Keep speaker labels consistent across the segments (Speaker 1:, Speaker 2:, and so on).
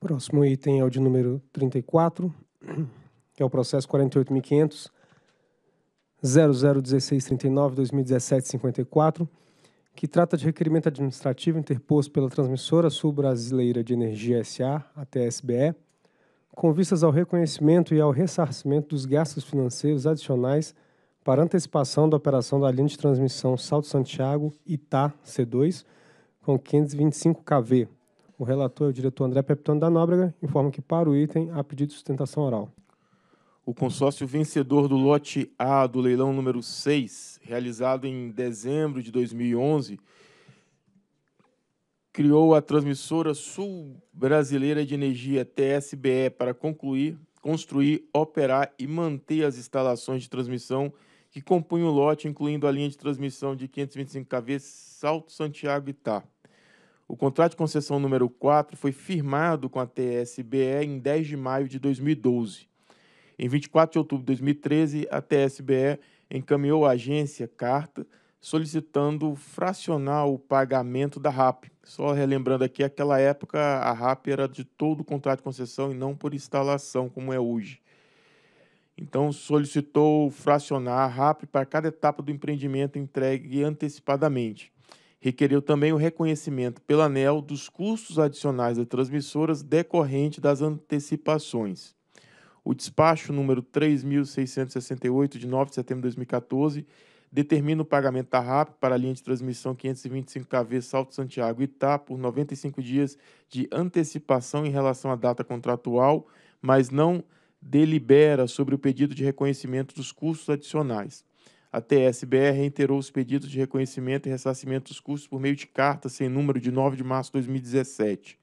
Speaker 1: Próximo item é o de número 34, que é o processo 48.500.0016.39.2017.54, 2017 54 que trata de requerimento administrativo interposto pela Transmissora Sul-Brasileira de Energia SA, a TSBE, com vistas ao reconhecimento e ao ressarcimento dos gastos financeiros adicionais para antecipação da operação da linha de transmissão Salto Santiago Itá C2 com 525 kV o relator é o diretor André Peptano da Nóbrega, informa que para o item há pedido de sustentação oral.
Speaker 2: O consórcio vencedor do lote A do leilão número 6, realizado em dezembro de 2011, criou a transmissora sul-brasileira de energia TSBE para concluir, construir, operar e manter as instalações de transmissão que compunham o lote, incluindo a linha de transmissão de 525 kV Salto Santiago Itá. O contrato de concessão número 4 foi firmado com a TSBE em 10 de maio de 2012. Em 24 de outubro de 2013, a TSBE encaminhou à agência carta solicitando fracionar o pagamento da RAP. Só relembrando aqui, aquela época a RAP era de todo o contrato de concessão e não por instalação, como é hoje. Então, solicitou fracionar a RAP para cada etapa do empreendimento entregue antecipadamente requereu também o reconhecimento pela ANEL dos custos adicionais das transmissoras decorrente das antecipações. O despacho número 3668 de 9 de setembro de 2014 determina o pagamento da RAP para a linha de transmissão 525 kV Salto Santiago Itá por 95 dias de antecipação em relação à data contratual, mas não delibera sobre o pedido de reconhecimento dos custos adicionais. A TSBR reiterou os pedidos de reconhecimento e ressarcimento dos custos por meio de carta sem número de 9 de março de 2017.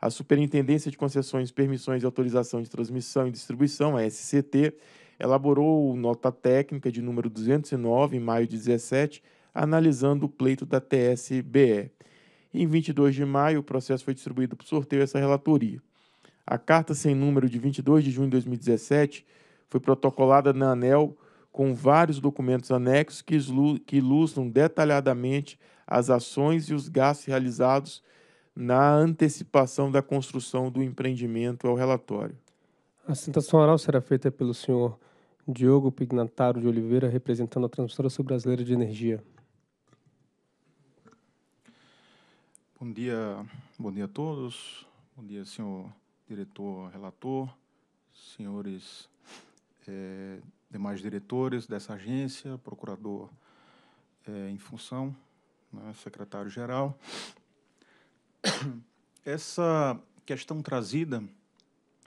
Speaker 2: A Superintendência de Concessões, Permissões e Autorização de Transmissão e Distribuição, a SCT, elaborou nota técnica de número 209 em maio de 2017, analisando o pleito da TSBE. Em 22 de maio, o processo foi distribuído por sorteio essa relatoria. A carta sem número de 22 de junho de 2017 foi protocolada na ANEL com vários documentos anexos que, ilustram detalhadamente as ações e os gastos realizados na antecipação da construção do empreendimento ao relatório. A
Speaker 1: sustentação oral será feita pelo senhor Diogo Pignataro de Oliveira, representando a Transmissora Sul Brasileira de Energia.
Speaker 3: Bom dia, bom dia a todos. Bom dia, senhor diretor, relator, senhores é, demais diretores dessa agência, procurador é, em função, né, secretário-geral. Essa questão trazida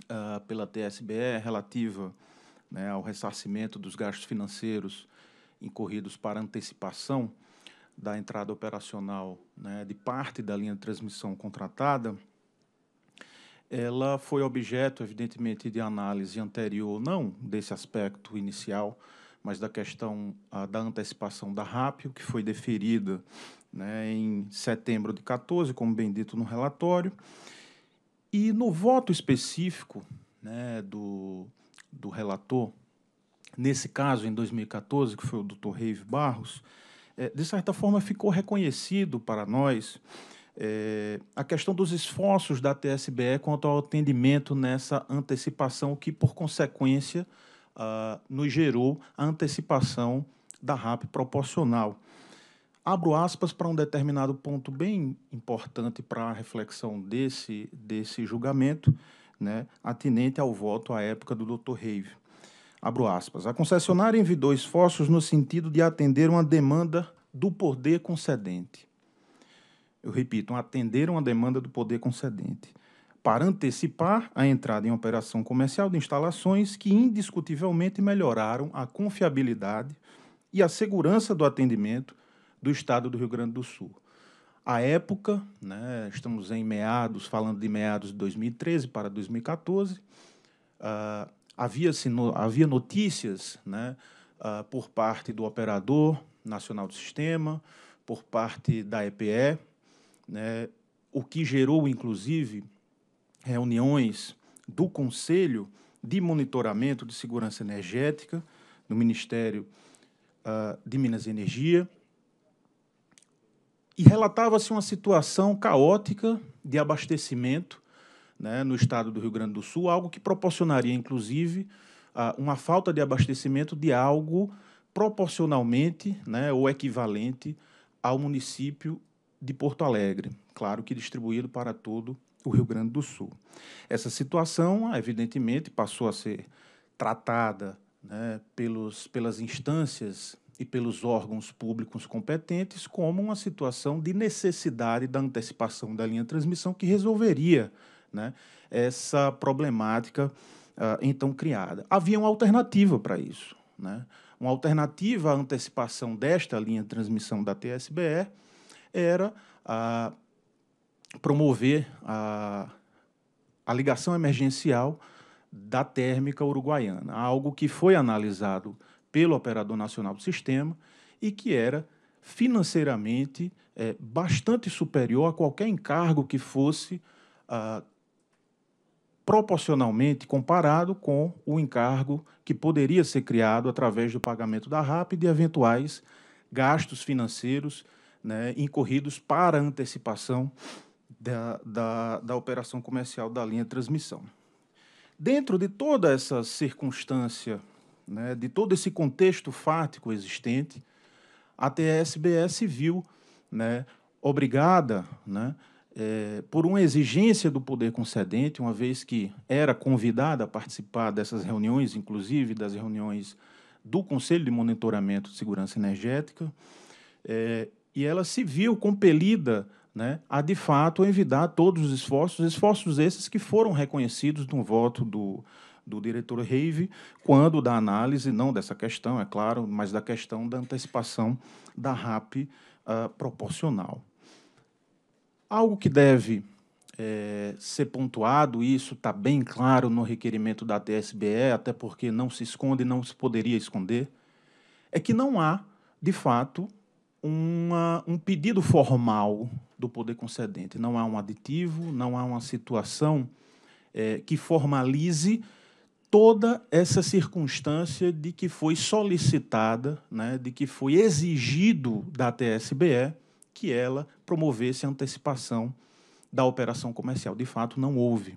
Speaker 3: uh, pela TSBE é relativa né, ao ressarcimento dos gastos financeiros incorridos para antecipação da entrada operacional né, de parte da linha de transmissão contratada, ela foi objeto, evidentemente, de análise anterior, não desse aspecto inicial, mas da questão ah, da antecipação da RAPIO, que foi deferida né, em setembro de 14, como bem dito no relatório. E no voto específico né, do, do relator, nesse caso, em 2014, que foi o Dr. Reive Barros, é, de certa forma ficou reconhecido para nós é, a questão dos esforços da TSBE quanto ao atendimento nessa antecipação, que, por consequência, ah, nos gerou a antecipação da RAP proporcional. Abro aspas para um determinado ponto bem importante para a reflexão desse, desse julgamento, né, atinente ao voto à época do Dr. Reive. Abro aspas. A concessionária envidou esforços no sentido de atender uma demanda do poder concedente eu repito, atenderam a demanda do poder concedente para antecipar a entrada em operação comercial de instalações que indiscutivelmente melhoraram a confiabilidade e a segurança do atendimento do Estado do Rio Grande do Sul. À época, né, estamos em meados, falando de meados de 2013 para 2014, uh, ah, havia, no, havia notícias né, uh, por parte do operador nacional do sistema, por parte da EPE, né, o que gerou, inclusive, reuniões do Conselho de Monitoramento de Segurança Energética, no Ministério uh, de Minas e Energia, e relatava-se uma situação caótica de abastecimento né, no estado do Rio Grande do Sul, algo que proporcionaria, inclusive, uh, uma falta de abastecimento de algo proporcionalmente né, ou equivalente ao município de Porto Alegre, claro que distribuído para todo o Rio Grande do Sul. Essa situação, evidentemente, passou a ser tratada né, pelos, pelas instâncias e pelos órgãos públicos competentes como uma situação de necessidade da antecipação da linha de transmissão que resolveria né, essa problemática uh, então criada. Havia uma alternativa para isso. Né? Uma alternativa à antecipação desta linha de transmissão da TSBE era promover a, a ligação emergencial da térmica uruguaiana, algo que foi analisado pelo Operador Nacional do Sistema e que era financeiramente é, bastante superior a qualquer encargo que fosse ah, proporcionalmente comparado com o encargo que poderia ser criado através do pagamento da RAP e de eventuais gastos financeiros né, incorridos para antecipação da, da, da operação comercial da linha de transmissão. Dentro de toda essa circunstância, né, de todo esse contexto fático existente, a TSBS se viu né, obrigada, né, é, por uma exigência do poder concedente, uma vez que era convidada a participar dessas reuniões, inclusive das reuniões do Conselho de Monitoramento de Segurança Energética, é, e ela se viu compelida né, a, de fato, envidar todos os esforços, esforços esses que foram reconhecidos no voto do, do diretor Reive, quando da análise, não dessa questão, é claro, mas da questão da antecipação da RAP uh, ah, proporcional. Algo que deve é, ser pontuado, e isso está bem claro no requerimento da TSBE, até porque não se esconde, não se poderia esconder, é que não há, de fato, uma, um pedido formal do poder concedente, não há um aditivo, não há uma situação é, que formalize toda essa circunstância de que foi solicitada, né, de que foi exigido da TSBE que ela promovesse a antecipação da operação comercial. De fato, não houve.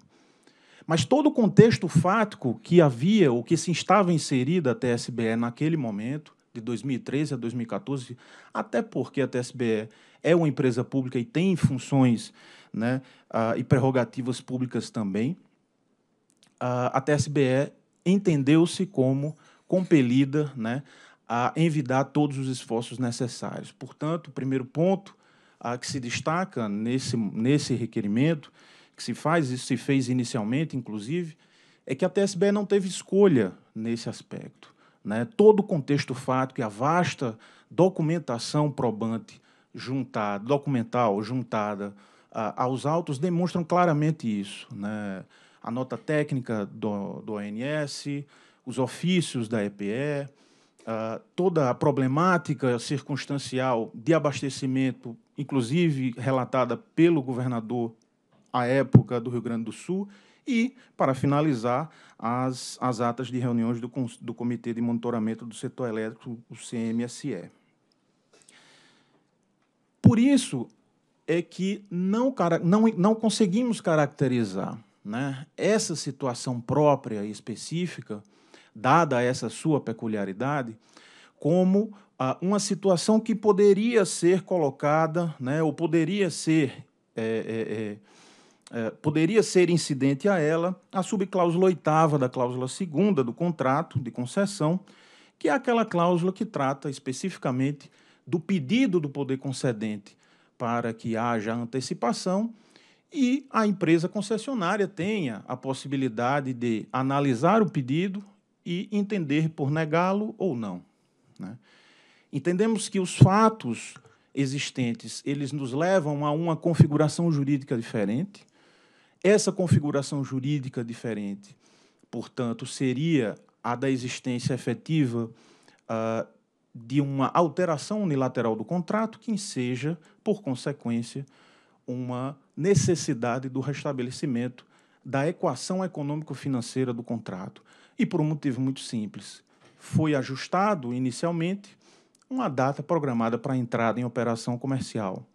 Speaker 3: Mas todo o contexto fático que havia, ou que se estava inserida a TSBE naquele momento, de 2013 a 2014, até porque a TSBE é uma empresa pública e tem funções né, uh, e prerrogativas públicas também, uh, a TSBE entendeu-se como compelida né, a envidar todos os esforços necessários. Portanto, o primeiro ponto uh, que se destaca nesse, nesse requerimento, que se faz, isso se fez inicialmente, inclusive, é que a TSBE não teve escolha nesse aspecto né, todo o contexto fático e a vasta documentação probante juntada, documental juntada aos autos demonstram claramente isso. Né? A nota técnica do, do ONS, os ofícios da EPE, toda a problemática circunstancial de abastecimento, inclusive relatada pelo governador à época do Rio Grande do Sul, e, para finalizar, as, as atas de reuniões do, do Comitê de Monitoramento do Setor Elétrico, o CMSE. Por isso é que não, não, não conseguimos caracterizar né, essa situação própria e específica, dada essa sua peculiaridade, como ah, uma situação que poderia ser colocada, né, ou poderia ser. É, é, é, é, poderia ser incidente a ela a subcláusula oitava da cláusula segunda do contrato de concessão, que é aquela cláusula que trata especificamente do pedido do poder concedente para que haja antecipação e a empresa concessionária tenha a possibilidade de analisar o pedido e entender por negá-lo ou não. Né? Entendemos que os fatos existentes eles nos levam a uma configuração jurídica diferente essa configuração jurídica diferente, portanto, seria a da existência efetiva uh, de uma alteração unilateral do contrato que seja por consequência, uma necessidade do restabelecimento da equação econômico-financeira do contrato. E por um motivo muito simples. Foi ajustado inicialmente uma data programada para a entrada em operação comercial.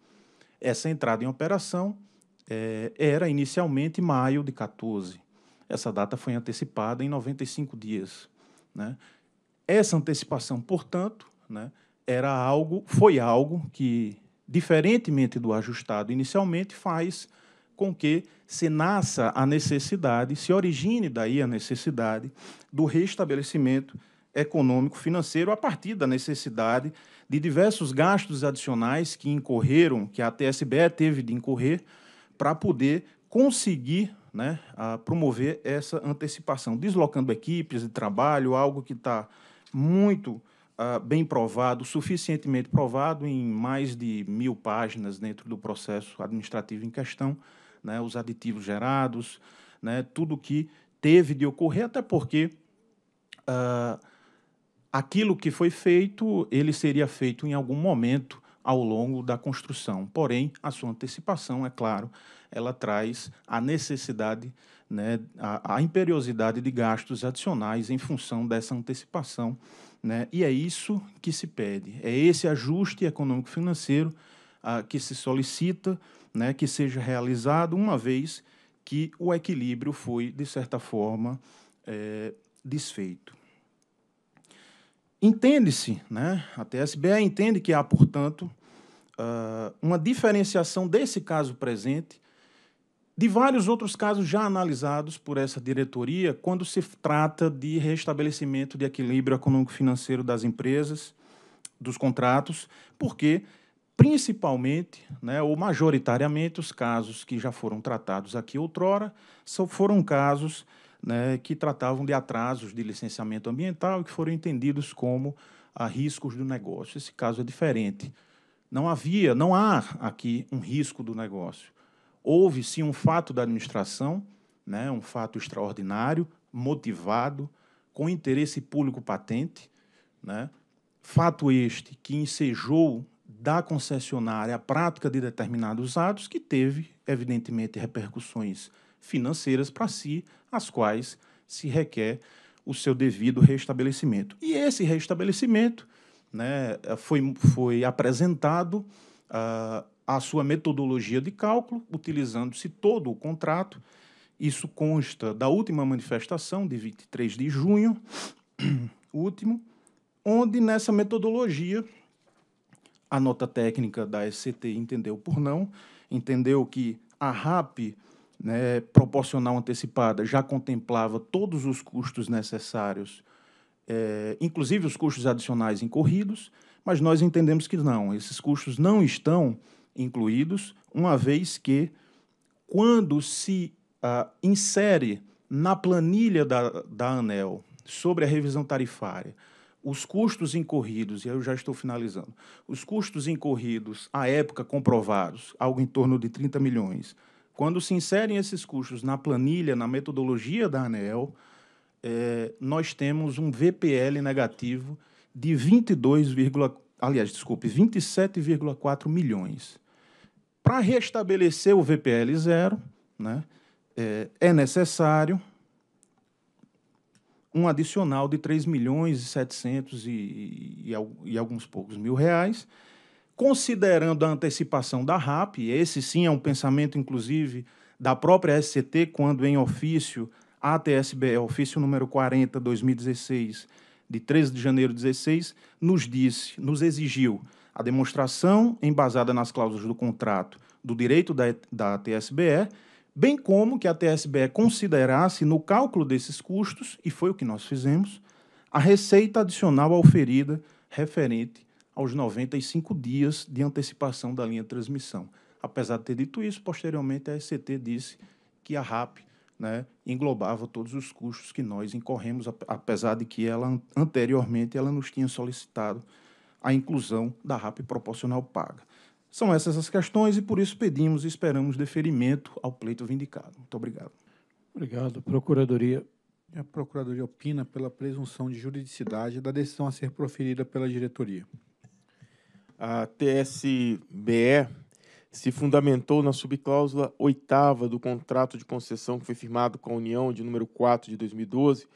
Speaker 3: Essa entrada em operação é, era inicialmente maio de 14. Essa data foi antecipada em 95 dias. Né? Essa antecipação, portanto, né, era algo, foi algo que, diferentemente do ajustado inicialmente, faz com que se nasça a necessidade, se origine daí a necessidade do restabelecimento econômico financeiro a partir da necessidade de diversos gastos adicionais que incorreram, que a TSBE teve de incorrer para poder conseguir né, promover essa antecipação, deslocando equipes de trabalho, algo que está muito uh, bem provado, suficientemente provado em mais de mil páginas dentro do processo administrativo em questão, né, os aditivos gerados, né, tudo que teve de ocorrer, até porque uh, aquilo que foi feito, ele seria feito em algum momento ao longo da construção. Porém, a sua antecipação, é claro, ela traz a necessidade, né, a, a imperiosidade de gastos adicionais em função dessa antecipação. Né? E é isso que se pede, é esse ajuste econômico-financeiro ah, que se solicita né, que seja realizado, uma vez que o equilíbrio foi, de certa forma, é, desfeito. Entende-se, né? a TSBE entende que há, portanto, ah, uma diferenciação desse caso presente de vários outros casos já analisados por essa diretoria quando se trata de restabelecimento de equilíbrio econômico-financeiro das empresas, dos contratos, porque principalmente, né, ou majoritariamente, os casos que já foram tratados aqui outrora são, foram casos né, que tratavam de atrasos de licenciamento ambiental e que foram entendidos como ah, riscos do negócio. Esse caso é diferente. Não havia, não há aqui um risco do negócio. Houve sim um fato da administração, né, um fato extraordinário, motivado, com interesse público patente, né, fato este que ensejou da concessionária a prática de determinados atos, que teve, evidentemente, repercussões financeiras para si, as quais se requer o seu devido restabelecimento. E esse restabelecimento né, eh, foi, foi apresentado uh, ah, a sua metodologia de cálculo, utilizando-se todo o contrato. Isso consta da última manifestação, de 23 de junho, último, onde nessa metodologia a nota técnica da SCT entendeu por não, entendeu que a RAP né, proporcional antecipada já contemplava todos os custos necessários, é, inclusive os custos adicionais incorridos, mas nós entendemos que não, esses custos não estão incluídos, uma vez que, quando se ah, insere na planilha da, da ANEL sobre a revisão tarifária, os custos incorridos, e eu já estou finalizando, os custos incorridos à época comprovados, algo em torno de 30 milhões, quando se inserem esses custos na planilha, na metodologia da ANEEL, é, nós temos um VPL negativo de 22, aliás, desculpe, 27,4 milhões. Para restabelecer o VPL zero, né, é, é necessário um adicional de 3 milhões e 700 e, e, e alguns poucos mil reais, considerando a antecipação da RAP, esse sim é um pensamento, inclusive, da própria SCT, quando em ofício TSB é ofício número 40, 2016, de 13 de janeiro de 2016, nos disse, nos exigiu a demonstração embasada nas cláusulas do contrato do direito da, da ATSBE, bem como que a TSBE considerasse no cálculo desses custos, e foi o que nós fizemos, a receita adicional oferida referente aos 95 dias de antecipação da linha de transmissão. Apesar de ter dito isso, posteriormente a ECT disse que a RAP né, englobava todos os custos que nós incorremos, apesar de que ela anteriormente ela nos tinha solicitado a inclusão da RAP proporcional paga. São essas as questões e por isso pedimos e esperamos deferimento ao pleito vindicado. Muito obrigado. Obrigado. Procuradoria. A Procuradoria opina pela presunção de juridicidade da decisão a ser proferida pela diretoria
Speaker 2: a TSBE se fundamentou na subcláusula oitava do contrato de concessão que foi firmado com a União de número 4 de 2012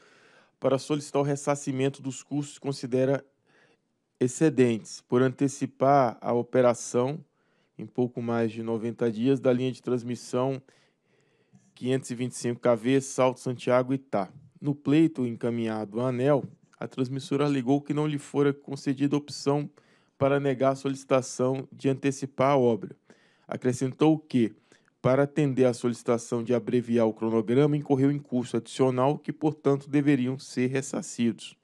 Speaker 2: para solicitar o ressarcimento dos custos que considera excedentes por antecipar a operação em pouco mais de 90 dias da linha de transmissão 525 kV Salto Santiago Itá. No pleito encaminhado à ANEL, a transmissora alegou que não lhe fora concedida opção para negar a solicitação de antecipar a obra. Acrescentou que, para atender à solicitação de abreviar o cronograma, incorreu em custo adicional que, portanto, deveriam ser ressarcidos.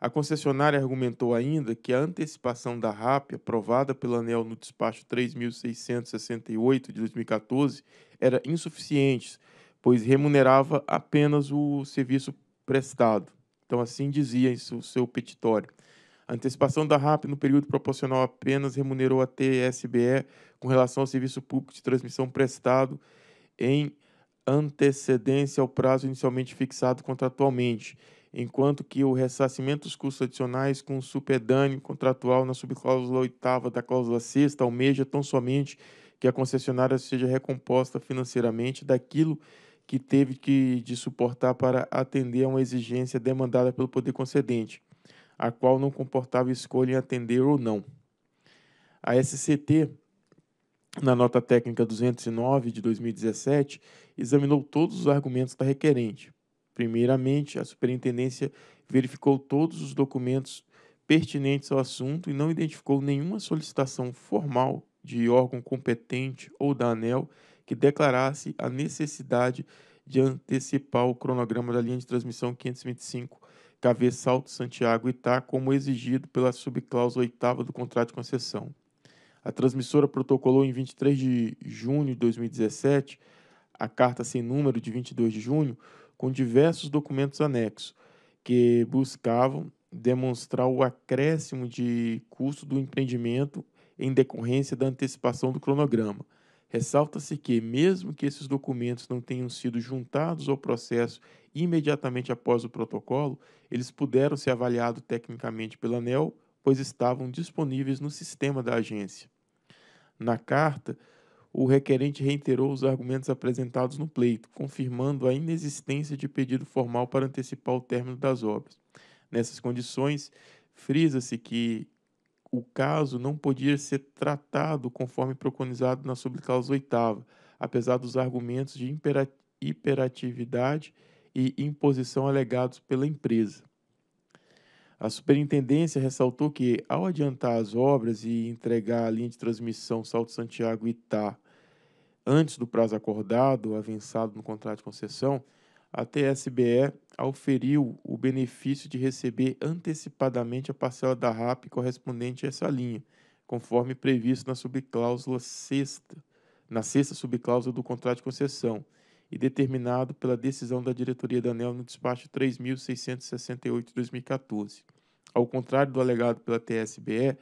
Speaker 2: A concessionária argumentou ainda que a antecipação da RAP, aprovada pela ANEL no despacho 3668 de 2014, era insuficiente, pois remunerava apenas o serviço prestado. Então, assim dizia isso o seu petitório. A antecipação da RAP no período proporcional apenas remunerou a TSBE com relação ao serviço público de transmissão prestado em antecedência ao prazo inicialmente fixado contratualmente, enquanto que o ressarcimento dos custos adicionais com o supedâneo contratual na subcláusula oitava da cláusula sexta almeja tão somente que a concessionária seja recomposta financeiramente daquilo que teve que de suportar para atender a uma exigência demandada pelo poder concedente a qual não comportava escolha em atender ou não. A SCT, na nota técnica 209 de 2017, examinou todos os argumentos da requerente. Primeiramente, a superintendência verificou todos os documentos pertinentes ao assunto e não identificou nenhuma solicitação formal de órgão competente ou da ANEL que declarasse a necessidade de antecipar o cronograma da linha de transmissão 525 Salto Santiago Itá, como exigido pela subcláusula oitava do contrato de concessão. A transmissora protocolou em 23 de junho de 2017 a carta sem número de 22 de junho com diversos documentos anexos que buscavam demonstrar o acréscimo de custo do empreendimento em decorrência da antecipação do cronograma Ressalta-se que, mesmo que esses documentos não tenham sido juntados ao processo imediatamente após o protocolo, eles puderam ser avaliados tecnicamente pela ANEL, pois estavam disponíveis no sistema da agência. Na carta, o requerente reiterou os argumentos apresentados no pleito, confirmando a inexistência de pedido formal para antecipar o término das obras. Nessas condições, frisa-se que o caso não podia ser tratado conforme preconizado na subcausa oitava, apesar dos argumentos de hiperatividade e imposição alegados pela empresa. A superintendência ressaltou que, ao adiantar as obras e entregar a linha de transmissão Salto Santiago Itá antes do prazo acordado, avançado no contrato de concessão, a TSBE auferiu o benefício de receber antecipadamente a parcela da RAP correspondente a essa linha, conforme previsto na subcláusula sexta, na sexta subcláusula do contrato de concessão, e determinado pela decisão da diretoria da ANEL no despacho 3668 2014. Ao contrário do alegado pela TSBE,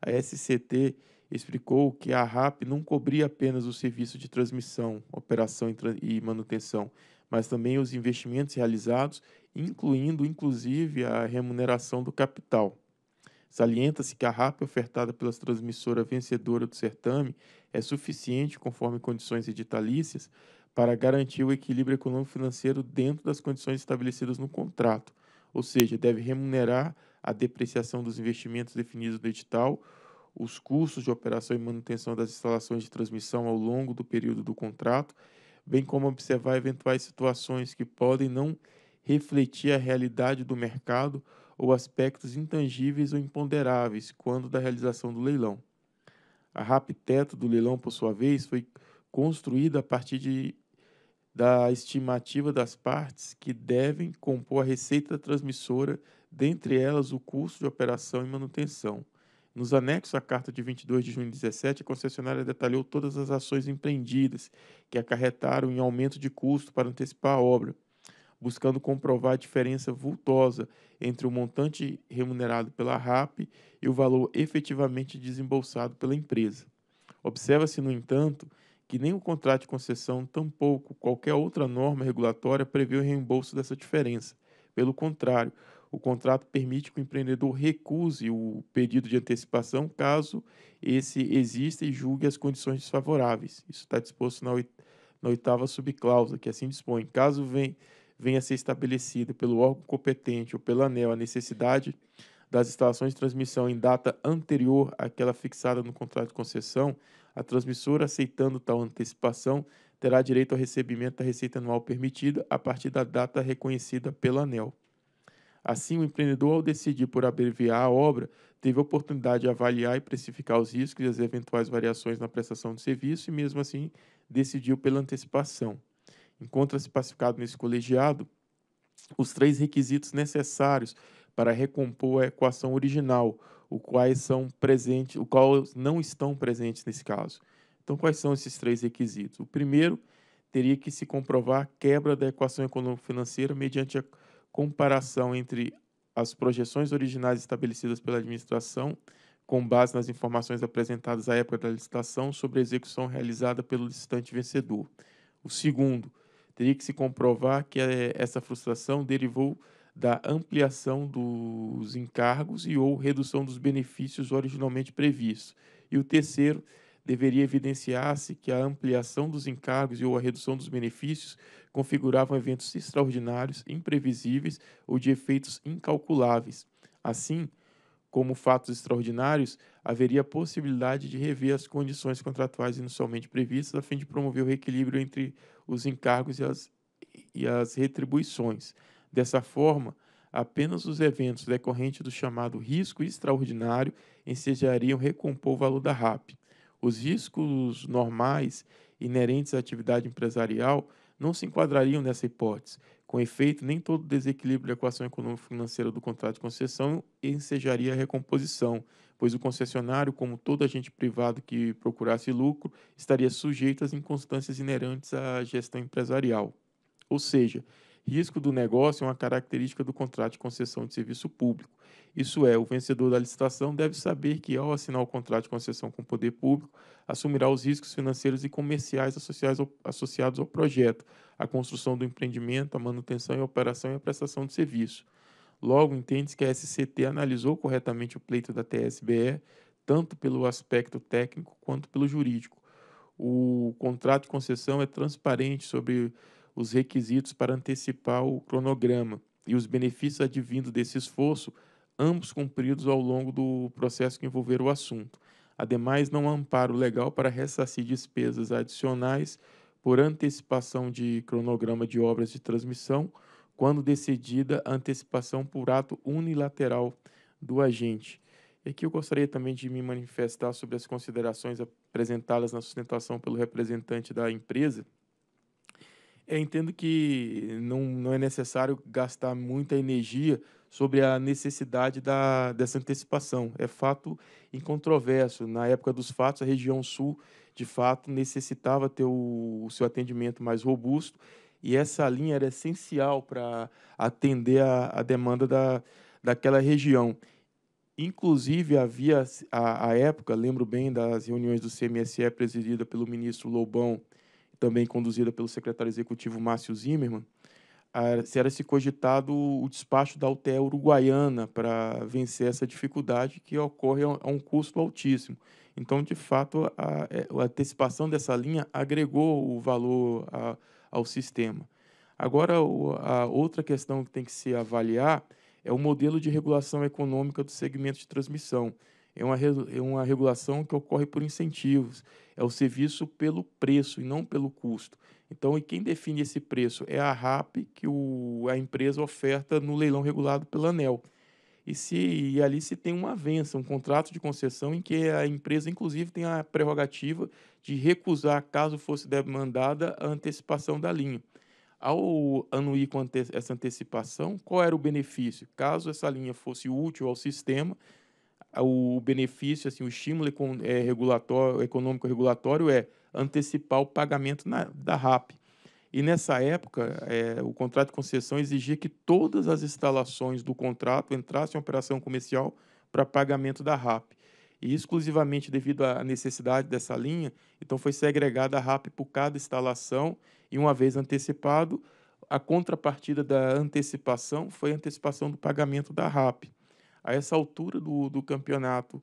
Speaker 2: a SCT explicou que a RAP não cobria apenas o serviço de transmissão, operação e manutenção, mas também os investimentos realizados, incluindo inclusive a remuneração do capital. Salienta-se que a RAP ofertada pela transmissora vencedora do certame é suficiente, conforme condições editalícias, para garantir o equilíbrio econômico-financeiro dentro das condições estabelecidas no contrato, ou seja, deve remunerar a depreciação dos investimentos definidos no edital, os custos de operação e manutenção das instalações de transmissão ao longo do período do contrato bem como observar eventuais situações que podem não refletir a realidade do mercado ou aspectos intangíveis ou imponderáveis quando da realização do leilão. A RAP teto do leilão, por sua vez, foi construída a partir de, da estimativa das partes que devem compor a receita transmissora, dentre elas o custo de operação e manutenção. Nos anexos à carta de 22 de junho de 17, a concessionária detalhou todas as ações empreendidas que acarretaram em aumento de custo para antecipar a obra, buscando comprovar a diferença vultosa entre o montante remunerado pela RAP e o valor efetivamente desembolsado pela empresa. Observa-se, no entanto, que nem o contrato de concessão, tampouco qualquer outra norma regulatória prevê o reembolso dessa diferença. Pelo contrário, o contrato permite que o empreendedor recuse o pedido de antecipação caso esse exista e julgue as condições desfavoráveis. Isso está disposto na oitava subcláusula, que assim dispõe. Caso venha a ser estabelecida pelo órgão competente ou pela ANEL a necessidade das instalações de transmissão em data anterior àquela fixada no contrato de concessão, a transmissora, aceitando tal antecipação, terá direito ao recebimento da receita anual permitida a partir da data reconhecida pela ANEL. Assim, o empreendedor, ao decidir por abreviar a obra, teve a oportunidade de avaliar e precificar os riscos e as eventuais variações na prestação de serviço e, mesmo assim, decidiu pela antecipação. Encontra-se pacificado nesse colegiado os três requisitos necessários para recompor a equação original, o quais são presentes, o qual não estão presentes nesse caso. Então, quais são esses três requisitos? O primeiro teria que se comprovar a quebra da equação econômico-financeira mediante a comparação entre as projeções originais estabelecidas pela administração, com base nas informações apresentadas à época da licitação, sobre a execução realizada pelo licitante vencedor. O segundo, teria que se comprovar que eh, essa frustração derivou da ampliação dos encargos e ou redução dos benefícios originalmente previstos. E o terceiro, deveria evidenciar-se que a ampliação dos encargos e ou a redução dos benefícios configuravam eventos extraordinários, imprevisíveis ou de efeitos incalculáveis. Assim, como fatos extraordinários, haveria a possibilidade de rever as condições contratuais inicialmente previstas a fim de promover o reequilíbrio entre os encargos e as, e as retribuições. Dessa forma, apenas os eventos decorrentes do chamado risco extraordinário ensejariam recompor o valor da RAP. Os riscos normais inerentes à atividade empresarial não se enquadrariam nessa hipótese. Com efeito, nem todo desequilíbrio da equação econômico-financeira do contrato de concessão ensejaria a recomposição, pois o concessionário, como todo agente privado que procurasse lucro, estaria sujeito às inconstâncias inerentes à gestão empresarial. Ou seja, risco do negócio é uma característica do contrato de concessão de serviço público isso é, o vencedor da licitação deve saber que, ao assinar o contrato de concessão com o poder público, assumirá os riscos financeiros e comerciais associados ao projeto, à construção do empreendimento, à manutenção e operação e à prestação de serviço. Logo, entende-se que a SCT analisou corretamente o pleito da TSBE, tanto pelo aspecto técnico quanto pelo jurídico. O contrato de concessão é transparente sobre os requisitos para antecipar o cronograma e os benefícios advindos desse esforço ambos cumpridos ao longo do processo que envolver o assunto. Ademais, não há amparo legal para ressarcir despesas adicionais por antecipação de cronograma de obras de transmissão, quando decidida a antecipação por ato unilateral do agente. E aqui eu gostaria também de me manifestar sobre as considerações apresentadas na sustentação pelo representante da empresa, eu entendo que não, não é necessário gastar muita energia sobre a necessidade da, dessa antecipação. É fato incontroverso. Na época dos fatos, a região sul, de fato, necessitava ter o, o seu atendimento mais robusto e essa linha era essencial para atender a, a, demanda da, daquela região. Inclusive, havia, à época, lembro bem das reuniões do CMSE presidida pelo ministro Lobão também conduzida pelo secretário executivo Márcio Zimmermann, se era se cogitado o despacho da UTE uruguaiana para vencer essa dificuldade que ocorre a um custo altíssimo. Então, de fato, é, a, antecipação dessa linha agregou o valor ao sistema. Agora, a outra questão que tem que se avaliar é o modelo de regulação econômica do segmento de transmissão é uma, é uma regulação que ocorre por incentivos, é o serviço pelo preço e não pelo custo. Então, e quem define esse preço é a RAP que o, a empresa oferta no leilão regulado pela ANEL. E, se, e ali se tem uma vença, um contrato de concessão em que a empresa, inclusive, tem a prerrogativa de recusar, caso fosse demandada, a antecipação da linha. Ao anuir com essa antecipação, qual era o benefício? Caso essa linha fosse útil ao sistema, o benefício, assim, o estímulo é, regulatório, econômico regulatório é antecipar o pagamento na, da RAP. E nessa época, é, o contrato de concessão exigia que todas as instalações do contrato entrassem em operação comercial para pagamento da RAP. E exclusivamente devido à necessidade dessa linha, então foi segregada a RAP por cada instalação e, uma vez antecipado, a contrapartida da antecipação foi a antecipação do pagamento da RAP a essa altura do, do campeonato,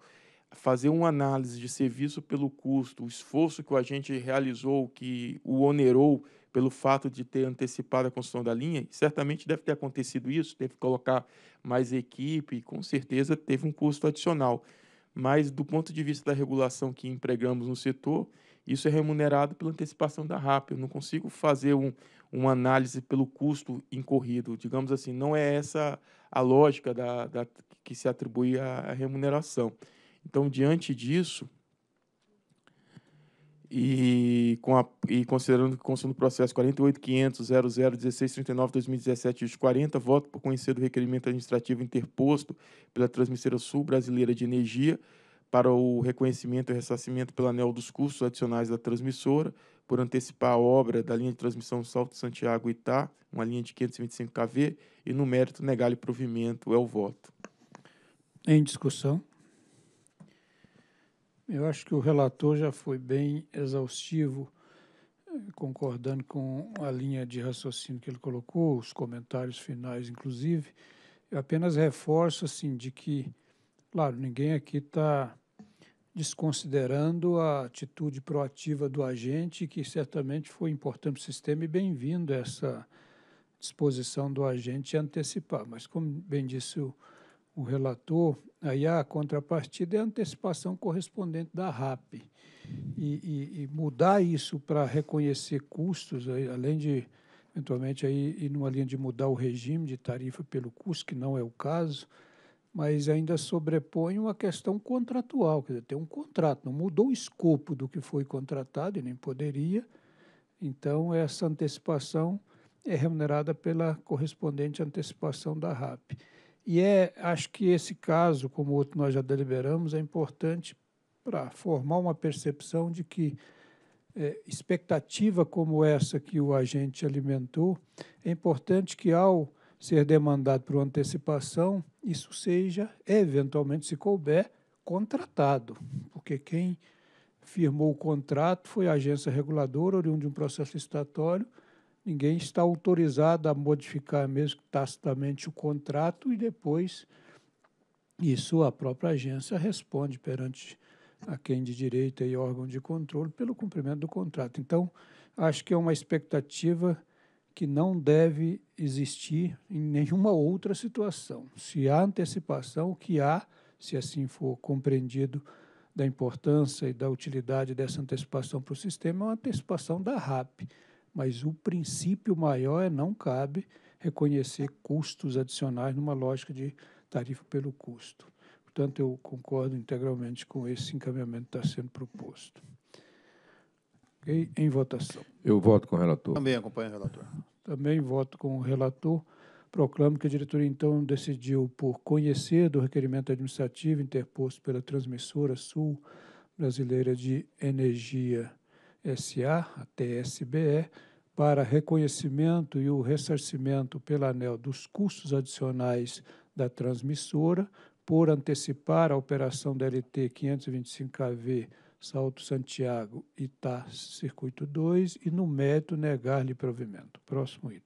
Speaker 2: fazer uma análise de serviço pelo custo, o esforço que o agente realizou, que o onerou pelo fato de ter antecipado a construção da linha, certamente deve ter acontecido isso, teve que colocar mais equipe, com certeza teve um custo adicional. Mas do ponto de vista da regulação que empregamos no setor, isso é remunerado pela antecipação da RAP. Eu não consigo fazer um, uma análise pelo custo incorrido. Digamos assim, não é essa a lógica da, da que se atribui à remuneração. Então, diante disso, e, com a, e considerando que consta no processo 48.500.001639-2017-40, voto por conhecer do requerimento administrativo interposto pela Transmissora Sul Brasileira de Energia para o reconhecimento e ressarcimento pelo anel dos custos adicionais da transmissora, por antecipar a obra da linha de transmissão Salto Santiago Itá, uma linha de 525 kV, e no mérito negar-lhe provimento é o voto.
Speaker 1: Em discussão. Eu acho que o relator já foi bem exaustivo, concordando com a linha de raciocínio que ele colocou, os comentários finais, inclusive. Eu apenas reforço assim de que Claro, ninguém aqui está desconsiderando a atitude proativa do agente, que certamente foi importante para o sistema e bem-vindo essa disposição do agente antecipar. Mas, como bem disse o, o relator, aí a contrapartida é a antecipação correspondente da RAP. E, e, e mudar isso para reconhecer custos, além de, eventualmente, aí, ir numa linha de mudar o regime de tarifa pelo custo, que não é o caso, mas ainda sobrepõe uma questão contratual, quer dizer, tem um contrato, não mudou o escopo do que foi contratado e nem poderia, então essa antecipação é remunerada pela correspondente antecipação da RAP. E é, acho que esse caso, como o outro nós já deliberamos, é importante para formar uma percepção de que é, expectativa como essa que o agente alimentou, é importante que ao ser demandado por antecipação, isso seja, eventualmente, se couber, contratado, porque quem firmou o contrato foi a agência reguladora, oriundo de um processo licitatório. Ninguém está autorizado a modificar mesmo tacitamente o contrato e depois isso a própria agência responde perante a quem de direito e órgão de controle pelo cumprimento do contrato. Então, acho que é uma expectativa que não deve existir em nenhuma outra situação. Se há antecipação, o que há, se assim for compreendido, da importância e da utilidade dessa antecipação para o sistema, é uma antecipação da RAP. Mas o princípio maior é não cabe reconhecer custos adicionais numa lógica de tarifa pelo custo. Portanto, eu concordo integralmente com esse encaminhamento que está sendo proposto. Em votação. Eu voto com o relator. Também acompanho o relator. Também voto com o relator. Proclamo que a diretoria, então, decidiu por conhecer do requerimento administrativo interposto pela Transmissora Sul Brasileira de Energia SA, a TSBE, para reconhecimento e o ressarcimento pelo ANEL dos custos adicionais da transmissora, por antecipar a operação da LT 525 kV Salto Santiago, Itá, Circuito 2, e no mérito negar-lhe provimento. Próximo item.